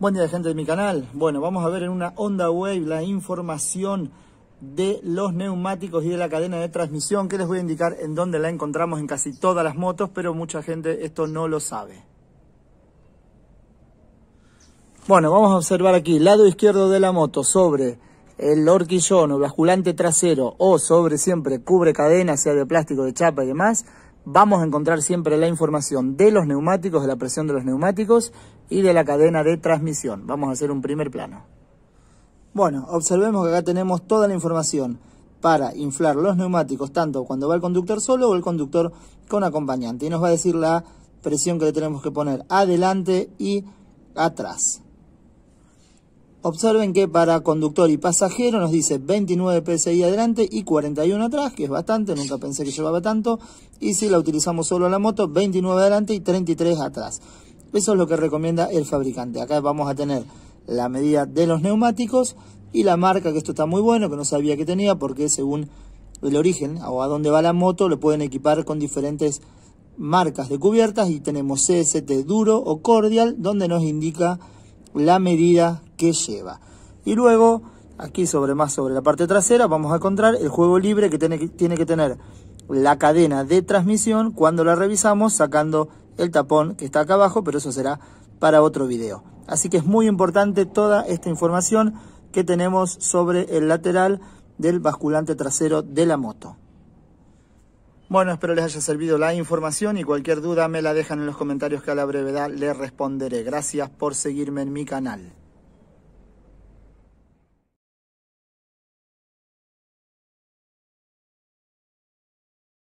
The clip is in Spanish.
Buen día gente de mi canal. Bueno, vamos a ver en una onda wave la información de los neumáticos y de la cadena de transmisión que les voy a indicar en dónde la encontramos en casi todas las motos, pero mucha gente esto no lo sabe. Bueno, vamos a observar aquí, el lado izquierdo de la moto sobre el horquillón o basculante trasero o sobre siempre cubre cadena, sea de plástico, de chapa y demás, vamos a encontrar siempre la información de los neumáticos, de la presión de los neumáticos y de la cadena de transmisión. Vamos a hacer un primer plano. Bueno, observemos que acá tenemos toda la información para inflar los neumáticos, tanto cuando va el conductor solo o el conductor con acompañante. Y nos va a decir la presión que le tenemos que poner adelante y atrás. Observen que para conductor y pasajero nos dice 29 PSI adelante y 41 atrás, que es bastante, nunca pensé que llevaba tanto. Y si la utilizamos solo la moto, 29 adelante y 33 atrás. Eso es lo que recomienda el fabricante. Acá vamos a tener la medida de los neumáticos y la marca, que esto está muy bueno, que no sabía que tenía, porque según el origen o a dónde va la moto, lo pueden equipar con diferentes marcas de cubiertas y tenemos CST duro o cordial, donde nos indica la medida que lleva. Y luego, aquí sobre más sobre la parte trasera, vamos a encontrar el juego libre que tiene que, tener la cadena de transmisión cuando la revisamos sacando el tapón que está acá abajo, pero eso será para otro video. Así que es muy importante toda esta información que tenemos sobre el lateral del basculante trasero de la moto. Bueno, espero les haya servido la información y cualquier duda me la dejan en los comentarios que a la brevedad les responderé. Gracias por seguirme en mi canal.